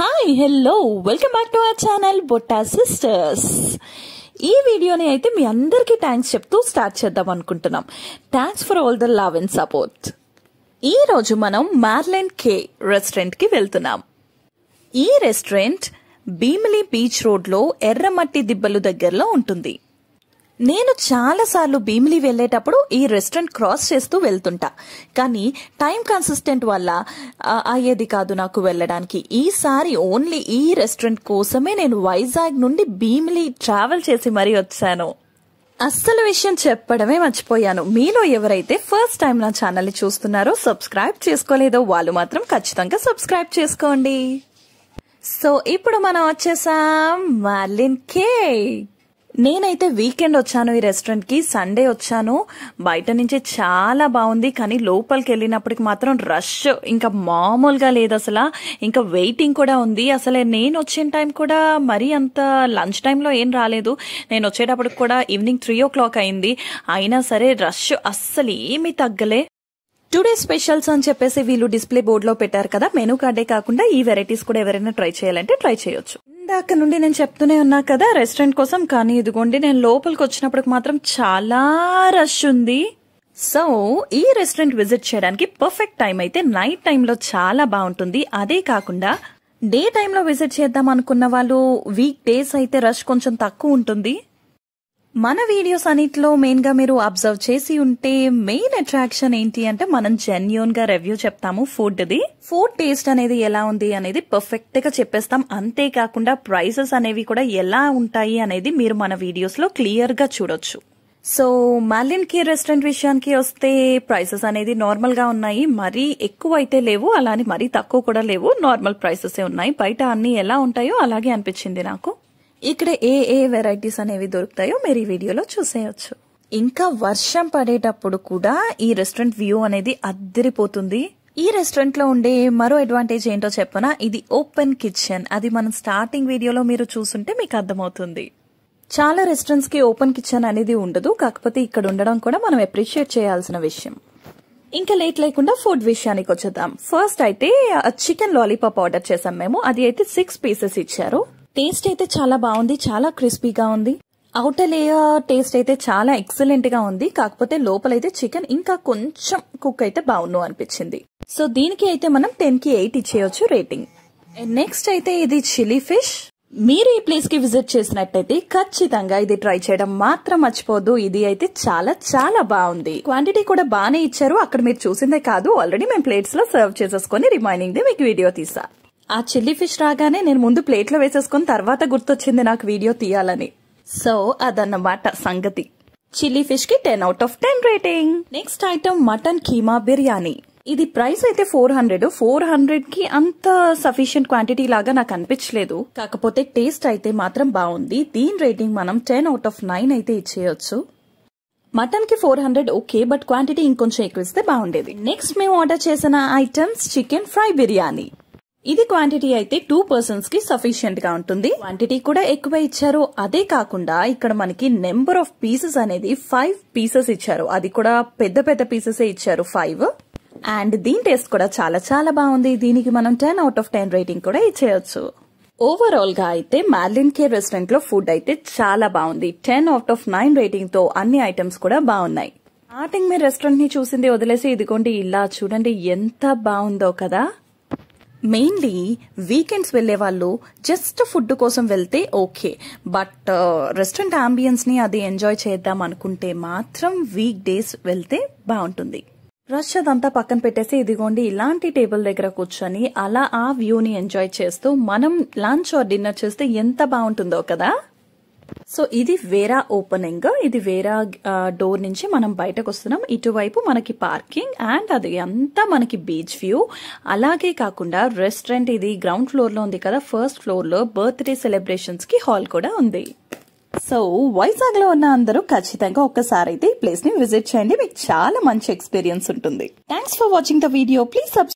hi hello welcome back to our channel Botta sisters ఈ వీడియోని అయితే మీ అందరికీ థ్యాంక్స్ చెప్తూ స్టార్ట్ చేద్దాం అనుకుంటున్నాం thanks for all the love and support ఈ రోజు మనం మార్లెన్ కే రెస్టారెంట్కి వెళ్తున్నాం ఈ రెస్టారెంట్ భీమిలి బీచ్ రోడ్లో ఎర్రమట్టి దిబ్బలు దగ్గరలో ఉంటుంది నేను చాలాసార్లు భీమిలి వెళ్ళేటప్పుడు ఈ రెస్టారెంట్ క్రాస్ చేస్తూ వెళ్తుంటా కానీ టైం కన్సిస్టెంట్ వల్ల అయ్యేది కాదు నాకు వెళ్ళడానికి ఈసారి ఓన్లీ ఈ రెస్టారెంట్ కోసమే నేను వైజాగ్ నుండి భీమిలి ట్రావెల్ చేసి మరీ వచ్చాను అస్సలు విషయం చెప్పడమే మర్చిపోయాను మీలో ఎవరైతే ఫస్ట్ టైం నా ఛానల్ని చూస్తున్నారో సబ్స్క్రైబ్ చేసుకోలేదో వాళ్ళు మాత్రం ఖచ్చితంగా సబ్స్క్రైబ్ చేసుకోండి సో ఇప్పుడు మనం వచ్చేసాం మార్లిన్ కేక్ నేనైతే వీకెండ్ వచ్చాను ఈ రెస్టారెంట్ కి సండే వచ్చాను బయట నుంచి చాలా బాగుంది కానీ లోపలికి వెళ్ళినప్పటికి మాత్రం రష్ ఇంకా మామూలుగా లేదు అసలు ఇంకా వెయిటింగ్ కూడా ఉంది అసలే నేను వచ్చిన టైం కూడా మరీ అంత లంచ్ టైంలో ఏం రాలేదు నేను వచ్చేటప్పటికి కూడా ఈవినింగ్ త్రీ ఓ క్లాక్ అయింది అయినా సరే రష్ అస్సలు ఏమీ తగ్గలే టుడే స్పెషల్స్ అని చెప్పేసి వీళ్ళు డిస్ప్లే బోర్డులో పెట్టారు కదా మెనూ కార్డే కాకుండా ఈ వెరైటీస్ కూడా ఎవరైనా ట్రై చేయాలంటే ట్రై చేయొచ్చు ఇందాక నుండి నేను చెప్తూనే ఉన్నా కదా రెస్టారెంట్ కోసం కానీ ఇదిగోండి నేను లోపలికి వచ్చినప్పుడు మాత్రం చాలా రష్ ఉంది సో ఈ రెస్టారెంట్ విజిట్ చేయడానికి పర్ఫెక్ట్ టైం అయితే నైట్ టైంలో చాలా బాగుంటుంది అదే కాకుండా డే టైంలో విజిట్ చేద్దాం అనుకున్న వాళ్ళు వీక్ డేస్ అయితే రష్ కొంచెం తక్కువ ఉంటుంది మన వీడియోస్ అన్నిటిలో మెయిన్ గా మీరు అబ్జర్వ్ చేసి ఉంటే మెయిన్ అట్రాక్షన్ ఏంటి అంటే మనం జెన్యున్ గా రివ్యూ చెప్తాము ఫుడ్ ది ఫుడ్ టేస్ట్ అనేది ఎలా ఉంది అనేది పర్ఫెక్ట్ గా చెప్పేస్తాం అంతేకాకుండా ప్రైసెస్ అనేవి కూడా ఎలా ఉంటాయి అనేది మీరు మన వీడియోస్ లో క్లియర్ గా చూడొచ్చు సో మాలిన్ కి రెస్టారెంట్ విషయానికి వస్తే ప్రైసెస్ అనేది నార్మల్ గా ఉన్నాయి మరీ ఎక్కువ అయితే లేవు అలానే మరీ తక్కువ కూడా లేవు నార్మల్ ప్రైసెస్ ఉన్నాయి బయట అన్ని ఎలా ఉంటాయో అలాగే అనిపించింది నాకు ఇక్కడ ఏ ఏ వెరైటీస్ అనేవి దొరుకుతాయో మీరు ఈ వీడియోలో చూసేయచ్చు ఇంకా వర్షం పడేటప్పుడు కూడా ఈ రెస్టారెంట్ వ్యూ అనేది అద్దరిపోతుంది ఈ రెస్టారెంట్ లో ఉండే మరో అడ్వాంటేజ్ ఏంటో చెప్పనా ఇది ఓపెన్ కిచెన్ అది మనం స్టార్టింగ్ వీడియోలో మీరు చూసుంటే మీకు అర్థమవుతుంది చాలా రెస్టారెంట్స్ కి ఓపెన్ కిచెన్ అనేది ఉండదు కాకపోతే ఇక్కడ ఉండడం కూడా మనం అప్రిషియేట్ చేయాల్సిన విషయం ఇంకా లేట్ లేకుండా ఫుడ్ విషయానికి వచ్చేద్దాం ఫస్ట్ అయితే చికెన్ లాలీపాప్ ఆర్డర్ చేసాం మేము అది అయితే సిక్స్ పీసెస్ ఇచ్చారు టేస్ట్ అయితే చాలా బాగుంది చాలా క్రిస్పీగా ఉంది అవుటర్ లేయర్ టేస్ట్ అయితే చాలా ఎక్సలెంట్ గా ఉంది కాకపోతే లోపలైతే చికెన్ ఇంకా కొంచెం కుక్ అయితే బాగుండు అనిపించింది సో దీనికి అయితే మనం టెన్ కి ఎయిట్ ఇచ్చేయచ్చు రేటింగ్ నెక్స్ట్ అయితే ఇది చిల్లీ ఫిష్ మీరు ఈ ప్లేస్ కి విజిట్ చేసినట్టయితే ఖచ్చితంగా ఇది ట్రై చేయడం మాత్రం మర్చిపోదు ఇది అయితే చాలా చాలా బాగుంది క్వాంటిటీ కూడా బాగానే ఇచ్చారు అక్కడ మీరు చూసిందే కాదు ఆల్రెడీ మేము ప్లేట్స్ లో సర్వ్ చేసేసుకొని రిమైనింగ్ ది మీకు వీడియో తీసా ఆ చిల్లీ ఫిష్ రాగానే నేను ముందు ప్లేట్లో వేసేసుకుని తర్వాత గుర్తొచ్చింది నాకు వీడియో తీయాలని సో అదన్నమాట సంగతి చిల్లీ ఫిష్ కి ten out of ten rating next item mutton keema biryani ఇది ప్రైస్ అయితే ఫోర్ హండ్రెడ్ ఫోర్ హండ్రెడ్ కి అంత సఫిషియంట్ క్వాంటిటీ లాగా నాకు అనిపించలేదు కాకపోతే టేస్ట్ అయితే మాత్రం బాగుంది దీని రేటింగ్ మనం టెన్ అవుట్ ఆఫ్ నైన్ అయితే ఇచ్చేయచ్చు మటన్ కి four hundred okay but quantity ఇంకొంచెం ఎక్కువ ఇస్తే బాగుండేది నెక్స్ట్ మేము ఆర్డర్ చేసిన ఐటమ్స్ చికెన్ ఫ్రై బిర్యానీ ఇది క్వాంటిటీ అయితే టూ పర్సన్స్ కి సఫిషియెంట్ గా ఉంటుంది క్వాంటిటీ కూడా ఎక్కువ ఇచ్చారు అదే కాకుండా ఇక్కడ మనకి నెంబర్ ఆఫ్ పీసెస్ అనేది ఫైవ్ పీసెస్ ఇచ్చారు అది కూడా పెద్ద పెద్ద పీసెస్ ఇచ్చారు ఫైవ్ అండ్ దీని టేస్ట్ కూడా చాలా చాలా బాగుంది దీనికి మనం ten out of ten rating కూడా ఇచ్చేయచ్చు ఓవరాల్ గా అయితే మ్యార్లిన్ కేర్ రెస్టారెంట్ లో ఫుడ్ అయితే చాలా బాగుంది ten out of nine rating తో అన్ని ఐటమ్స్ కూడా బాగున్నాయి స్టార్టింగ్ మీరు రెస్టారెంట్ ని చూసింది వదిలేసి ఇదిగోండి ఇలా చూడండి ఎంత బాగుందో కదా మెయిన్లీ వీకెండ్స్ వెళ్ళే వాళ్ళు జస్ట్ ఫుడ్ కోసం వెళ్తే ఓకే బట్ రెస్టారెంట్ ని అది ఎంజాయ్ చేద్దాం అనుకుంటే మాత్రం వీక్ డేస్ వెళ్తే బాగుంటుంది రష్ అదంతా పక్కన పెట్టేసి ఇదిగోండి ఇలాంటి టేబుల్ దగ్గర కూర్చొని అలా ఆ వ్యూని ఎంజాయ్ చేస్తూ మనం లంచ్ ఆర్ డిన్నర్ చేస్తే ఎంత బాగుంటుందో కదా సో ఇది వేరా ఓపెనింగ్ ఇది వేరా డోర్ నుంచి మనం బయటకు వస్తున్నాం ఇటువైపు మనకి పార్కింగ్ అండ్ అది అంతా మనకి బీచ్ వ్యూ అలాగే కాకుండా రెస్టారెంట్ ఇది గ్రౌండ్ ఫ్లోర్ లో ఉంది కదా ఫస్ట్ ఫ్లోర్ లో బర్త్డే సెలబ్రేషన్స్ కి హాల్ కూడా ఉంది సో వైజాగ్ లో ఉన్న అందరూ ఖచ్చితంగా ఒక్కసారి అయితే ఈ ప్లేస్ ని విజిట్ చేయండి మీకు చాలా మంచి ఎక్స్పీరియన్స్ ఉంటుంది thanks for watching the video please